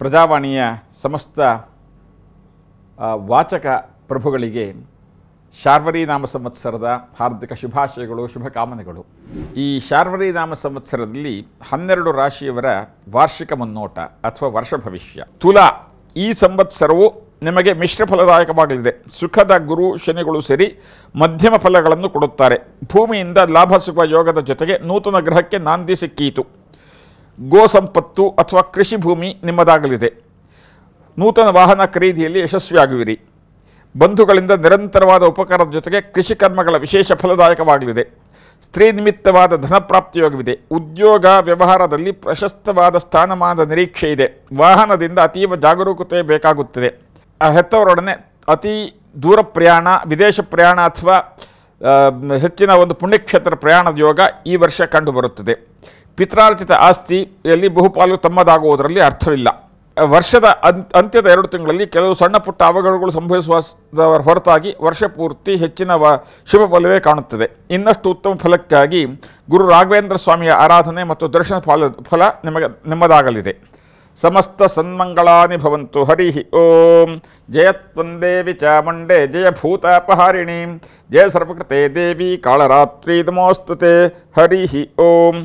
ಪ್ರಜಾವಾಣಿಯ ಸಮಸ್ತ ವಾಚಕ ಪ್ರಭುಗಳಿಗೆ ಶಾರ್ವರಿ ನಾಮ ಸಂವತ್ಸರದ ಹಾರ್ದಿಕ ಶುಭಾಶಯಗಳು ಶುಭಕಾಮನೆಗಳು ಈ ಶಾರ್ವರಿ ನಾಮ ಸಂವತ್ಸರದಲ್ಲಿ ಹನ್ನೆರಡು ರಾಶಿಯವರ ವಾರ್ಷಿಕ ಮುನ್ನೋಟ ಅಥವಾ ವರ್ಷ ಭವಿಷ್ಯ ತುಲಾ ಈ ಸಂವತ್ಸರವು ನಿಮಗೆ ಮಿಶ್ರ ಫಲದಾಯಕವಾಗಲಿದೆ ಸುಖದ ಗುರು ಶನಿಗಳು ಸೇರಿ ಮಧ್ಯಮ ಫಲಗಳನ್ನು ಕೊಡುತ್ತಾರೆ ಭೂಮಿಯಿಂದ ಲಾಭ ಸಿಗುವ ಯೋಗದ ಜೊತೆಗೆ ನೂತನ ಗ್ರಹಕ್ಕೆ ನಾಂದಿ ಸಿಕ್ಕೀತು ಗೋ ಸಂಪತ್ತು ಅಥವಾ ಕೃಷಿ ಭೂಮಿ ನಿಮ್ಮದಾಗಲಿದೆ ನೂತನ ವಾಹನ ಖರೀದಿಯಲ್ಲಿ ಯಶಸ್ವಿಯಾಗುವಿರಿ ಬಂಧುಗಳಿಂದ ನಿರಂತರವಾದ ಉಪಕಾರದ ಜೊತೆಗೆ ಕೃಷಿ ಕರ್ಮಗಳ ವಿಶೇಷ ಫಲದಾಯಕವಾಗಲಿದೆ ಸ್ತ್ರೀ ನಿಮಿತ್ತವಾದ ಧನಪ್ರಾಪ್ತಿಯೋಗವಿದೆ ಉದ್ಯೋಗ ವ್ಯವಹಾರದಲ್ಲಿ ಪ್ರಶಸ್ತವಾದ ಸ್ಥಾನಮಾನದ ನಿರೀಕ್ಷೆ ಇದೆ ವಾಹನದಿಂದ ಅತೀವ ಜಾಗರೂಕತೆ ಬೇಕಾಗುತ್ತದೆ ಆ ಹೆತ್ತವರೊಡನೆ ಅತಿ ದೂರ ಪ್ರಯಾಣ ವಿದೇಶ ಪ್ರಯಾಣ ಅಥವಾ ಹೆಚ್ಚಿನ ಒಂದು ಪುಣ್ಯಕ್ಷೇತ್ರ ಪ್ರಯಾಣದ ಯೋಗ ಈ ವರ್ಷ ಕಂಡುಬರುತ್ತದೆ ಪಿತ್ರಾರ್ಜಿತ ಆಸ್ತಿಯಲ್ಲಿ ಬಹುಪಾಲು ತಮ್ಮದಾಗುವುದರಲ್ಲಿ ಅರ್ಥವಿಲ್ಲ ವರ್ಷದ ಅಂತ್ಯದ ಎರಡು ತಿಂಗಳಲ್ಲಿ ಕೆಲವು ಸಣ್ಣ ಪುಟ್ಟ ಅವಘಡಗಳು ಸಂಭವಿಸುವ ಹೊರತಾಗಿ ವರ್ಷ ಪೂರ್ತಿ ಹೆಚ್ಚಿನ ವ ಶುಭ ಫಲವೇ ಕಾಣುತ್ತದೆ ಇನ್ನಷ್ಟು ಉತ್ತಮ ಫಲಕ್ಕಾಗಿ ಗುರು ರಾಘವೇಂದ್ರ ಸ್ವಾಮಿಯ ಆರಾಧನೆ ಮತ್ತು ದರ್ಶನ ಫಲ ಫಲ ನಿಮಗೆ ನಿಮ್ಮದಾಗಲಿದೆ समस्त सन्मंगला हरि ओं ओम जयत्वन्दे विचामण्डे जयभूतापहारिणीं जय सर्वकृते देवी कालरात्री नमोस्तुते ते हरिः ओम